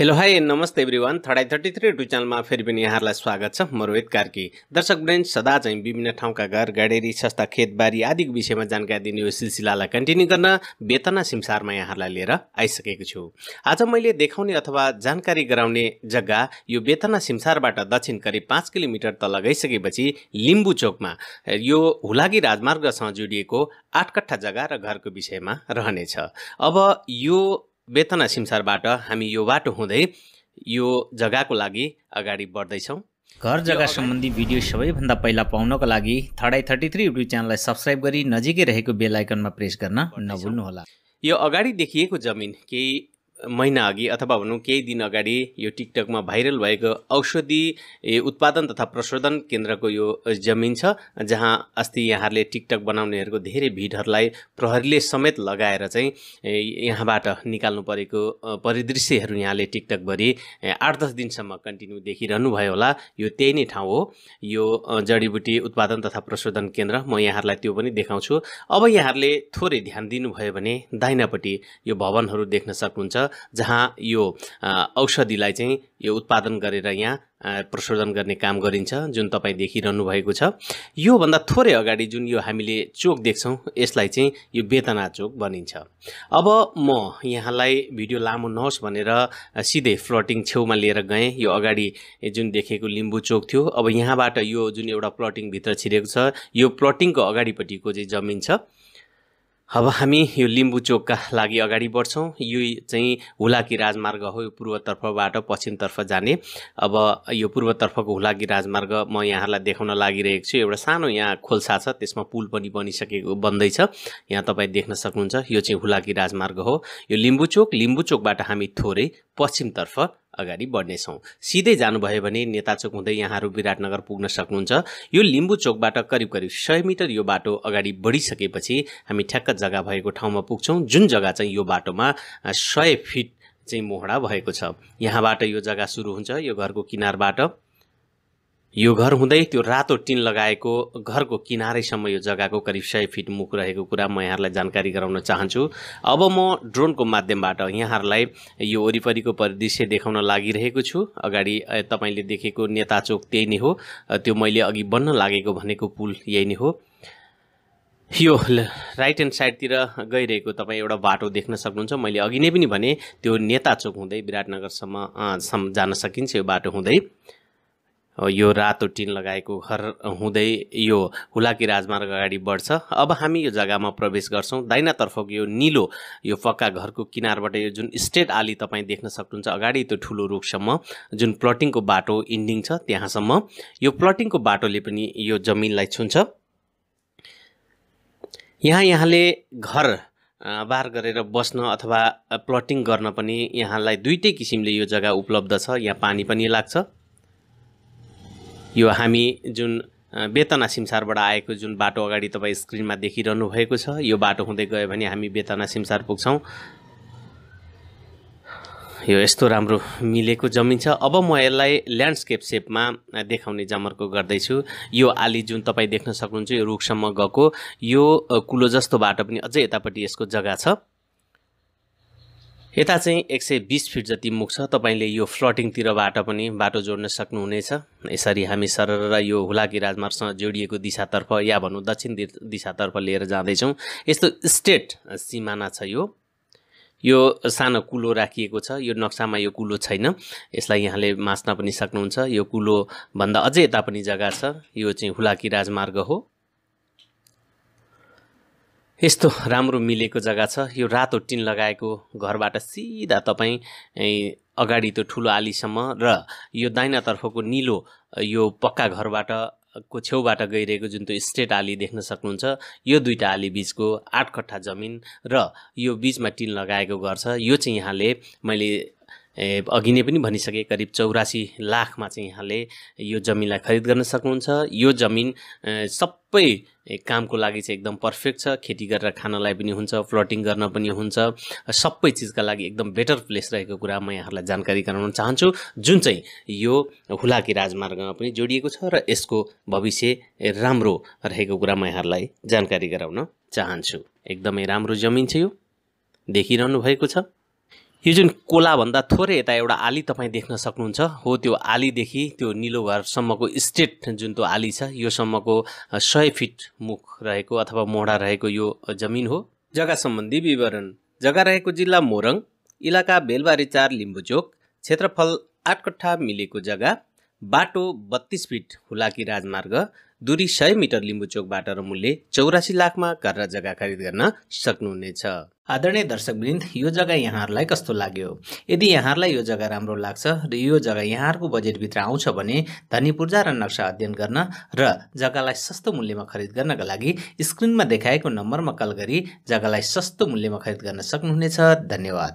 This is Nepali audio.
हेलो हाई नमस्ते everyone thirty thirty three YouTube च्यानलमा फेरि पनि यहाँहरूलाई स्वागत छ म रोहित कार्की दर्शक ब्रेन्ड सदा चाहिँ विभिन्न ठाउँका घर गाडेरी सस्ता खेतबारी आदिको विषयमा जानकारी दिने यो सिलसिलालाई कन्टिन्यू गर्न वेतना सिमसारमा यहाँहरूलाई लिएर आइसकेको छु आज मैले देखाउने अथवा जानकारी गराउने जग्गा यो वेतना सिमसारबाट दक्षिण करिब पाँच किलोमिटर तल गइसकेपछि लिम्बू चोकमा यो हुलागी राजमार्गसँग जोडिएको आठ कट्ठा जग्गा र घरको विषयमा रहनेछ अब यो बेतना सिमसारबाट हामी यो बाटो हुँदै यो जग्गाको लागि अगाडि बढ्दैछौँ घर जग्गा सम्बन्धी भिडियो सबैभन्दा पहिला पाउनको लागि थर्डाई थर्टी थ्री युट्युब च्यानललाई सब्सक्राइब गरी नजिकै रहेको बेल आइकनमा प्रेस गर्न नभुल्नुहोला यो अगाडि देखिएको जमिन केही महिना अघि अथवा भनौँ केही दिन अगाडि यो टिकटकमा भाइरल भएको औषधि उत्पादन तथा प्रशोधन केन्द्रको यो जमिन छ जहाँ अस्ति यहाँहरूले टिकटक बनाउनेहरूको धेरै भिडहरूलाई प्रहरीले समेत लगाएर चाहिँ यहाँबाट निकाल्नु परेको परिदृश्यहरू यहाँले टिकटकभरि आठ दस दिनसम्म कन्टिन्यू देखिरहनु भयो होला यो त्यही नै ठाउँ हो यो जडीबुटी उत्पादन तथा प्रशोधन केन्द्र म यहाँहरूलाई त्यो पनि देखाउँछु अब यहाँहरूले थोरै ध्यान दिनुभयो भने दाहिनापट्टि यो भवनहरू देख्न सक्नुहुन्छ जहाँ यो औषधिलाई चाहिँ यो उत्पादन गरेर यहाँ प्रशोधन गर्ने काम गरिन्छ जुन तपाईँ देखिरहनु भएको छ योभन्दा थोरै अगाडि जुन यो हामीले चोक देख्छौँ यसलाई चाहिँ यो वेतना चोक भनिन्छ अब म यहाँलाई भिडियो लामो नहोस् भनेर सिधै फ्लटिङ छेउमा लिएर गएँ यो अगाडि जुन देखेको लिम्बु चोक थियो अब यहाँबाट यो जुन एउटा प्लटिङभित्र छिरेको छ यो प्लटिङको अगाडिपट्टिको चाहिँ जमिन छ अब हामी यो लिम्बु चोकका लागि अगाडि बढ्छौँ यो चाहिँ हुलाकी राजमार्ग हो यो पूर्वतर्फबाट पश्चिमतर्फ जाने अब यो पूर्वतर्फको हुलाकी राजमार्ग म यहाँहरूलाई देखाउन लागिरहेको छु एउटा सानो यहाँ खोल्सा छ त्यसमा पुल पनि बनिसकेको बन्दैछ यहाँ तपाईँ देख्न सक्नुहुन्छ यो चाहिँ हुलाकी राजमार्ग हो यो लिम्बु चोक हामी थोरै पश्चिमतर्फ अगाडि बढ्नेछौँ सिधै जानुभयो भने नेताचोक हुँदै यहाँहरू विराटनगर पुग्न सक्नुहुन्छ यो लिम्बू चोकबाट करिब करिब सय मिटर यो बाटो अगाडि बढिसकेपछि हामी ठ्याक्क जग्गा भएको ठाउँमा पुग्छौँ जुन जग्गा चाहिँ यो बाटोमा सय फिट चाहिँ मोहडा भएको छ यहाँबाट यो जग्गा सुरु हुन्छ यो घरको किनारबाट यो घर हुँदै त्यो रातो टिन लगाएको घरको किनारैसम्म यो जग्गाको करिब सय फिट मुख रहेको कुरा म यहाँहरूलाई जानकारी गराउन चाहन्छु अब म ड्रोनको माध्यमबाट यहाँहरूलाई यो वरिपरिको परिदृश्य देखाउन लागिरहेको छु अगाडि तपाईँले देखेको नेता चोक त्यही नै हो त्यो मैले अघि बन्न लागेको भनेको पुल यही नै हो यो राइट ह्यान्ड साइडतिर गइरहेको तपाईँ एउटा बाटो देख्न सक्नुहुन्छ मैले अघि नै पनि भने त्यो नेता चोक हुँदै विराटनगरसम्म जान सकिन्छ यो बाटो हुँदै यो रातो टिन लगाएको घर हुँदै यो हुलाकी राजमार्ग अगाडि बढ्छ अब हामी यो जग्गामा प्रवेश गर्छौँ दाहिनातर्फको यो निलो यो पक्का घरको किनारबाट यो जुन स्टेट आली तपाईँ देख्न सक्नुहुन्छ अगाडि त्यो ठुलो रुखसम्म जुन प्लटिङको बाटो इन्डिङ छ त्यहाँसम्म यो प्लटिङको बाटोले पनि यो जमिनलाई छुन्छ यहाँ यहाँले घर बार गरेर बस्न अथवा प्लटिङ गर्न पनि यहाँलाई दुइटै किसिमले यो जग्गा उपलब्ध छ यहाँ पानी पनि लाग्छ यो हामी जुन बेतना सिमसारबाट आएको जुन बाटो अगाडि तपाईँ स्क्रिनमा देखिरहनु भएको छ यो बाटो हुँदै गयो भने हामी बेतना सिमसार पुग्छौँ यो यस्तो राम्रो मिलेको जमिन छ अब म यसलाई ल्यान्डस्केप सेपमा देखाउने जमर्को गर्दैछु यो आली जुन तपाईँ देख्न सक्नुहुन्छ यो रुखसम्म गएको यो कुलो जस्तो बाटो पनि अझै यतापट्टि यसको जग्गा छ यता चाहिँ एक सय बिस फिट जति मुख छ तपाईँले यो फ्लटिङतिरबाट पनि बाटो जोड्न सक्नुहुनेछ यसरी हामी सरर यो हुलाकी राजमार्गसँग जोडिएको दिशातर्फ या भनौँ दक्षिण दिशातर्फ लिएर जाँदैछौँ यस्तो स्टेट सिमाना छ यो यो सानो कुलो राखिएको छ यो नक्सामा यो कुलो छैन यसलाई यहाँले मास्न पनि सक्नुहुन्छ यो कुलोभन्दा अझै यता पनि जग्गा छ यो चाहिँ हुलाकी राजमार्ग हो यस्तो राम्रो मिलेको जग्गा छ यो रातो टिन लगाएको घरबाट सिधा तपाईँ अगाडि त्यो ठुलो आलीसम्म र यो दाहिनातर्फको निलो यो पक्का घरबाट को छेउबाट गइरहेको जुन त्यो स्टेट आली देख्न सक्नुहुन्छ यो दुईवटा आली बिचको आठ कट्ठा जमिन र यो बिचमा टिन लगाएको घर छ यो चाहिँ यहाँले मैले अघि नै पनि भनिसके करिब चौरासी लाखमा चाहिँ यहाँले यो जमिनलाई खरिद गर्न सक्नुहुन्छ यो जमिन सबै कामको लागि चाहिँ एकदम पर्फेक्ट छ खेती गरेर खानलाई पनि हुन्छ फ्लोटिङ गर्न पनि हुन्छ सबै चिजका लागि एकदम बेटर प्लेस रहेको कुरा म यहाँहरूलाई जानकारी गराउन चाहन्छु जुन चाहिँ यो हुलाकी राजमार्गमा पनि जोडिएको छ र यसको भविष्य राम्रो रहेको कुरा म यहाँहरूलाई जानकारी गराउन चाहन्छु एकदमै राम्रो जमिन छ यो देखिरहनु भएको छ यो जुन कोलाभन्दा थोरै यता एउटा आली तपाईँ देख्न सक्नुहुन्छ हो त्यो आलीदेखि त्यो निलो घरसम्मको स्टेट जुन त्यो आली छ योसम्मको सय फिट मुख रहेको अथवा मोडा रहेको यो जमिन हो जग्गा सम्बन्धी विवरण जग्गा रहेको जिल्ला मोरङ इलाका बेलबारी चार लिम्बुचोक क्षेत्रफल आठ कट्ठा मिलेको जग्गा बाटो बत्तिस फिट हुलाकी राजमार्ग दूरी सय मिटर लिम्बू चोकबाट र मूल्य चौरासी लाखमा र जग्गा खरिद गर्न सक्नुहुनेछ आदरणीय दर्शकवृन्द यो जग्गा यहाँहरूलाई कस्तो लाग्यो यदि यहाँहरूलाई यो जग्गा राम्रो लाग्छ र यो जग्गा यहाँहरूको बजेटभित्र आउँछ भने धनी पूर्जा र नक्सा अध्ययन गर्न र जग्गालाई सस्तो मूल्यमा खरिद गर्नका लागि स्क्रिनमा देखाएको नम्बरमा कल गरी जग्गालाई सस्तो मूल्यमा खरिद गर्न सक्नुहुनेछ धन्यवाद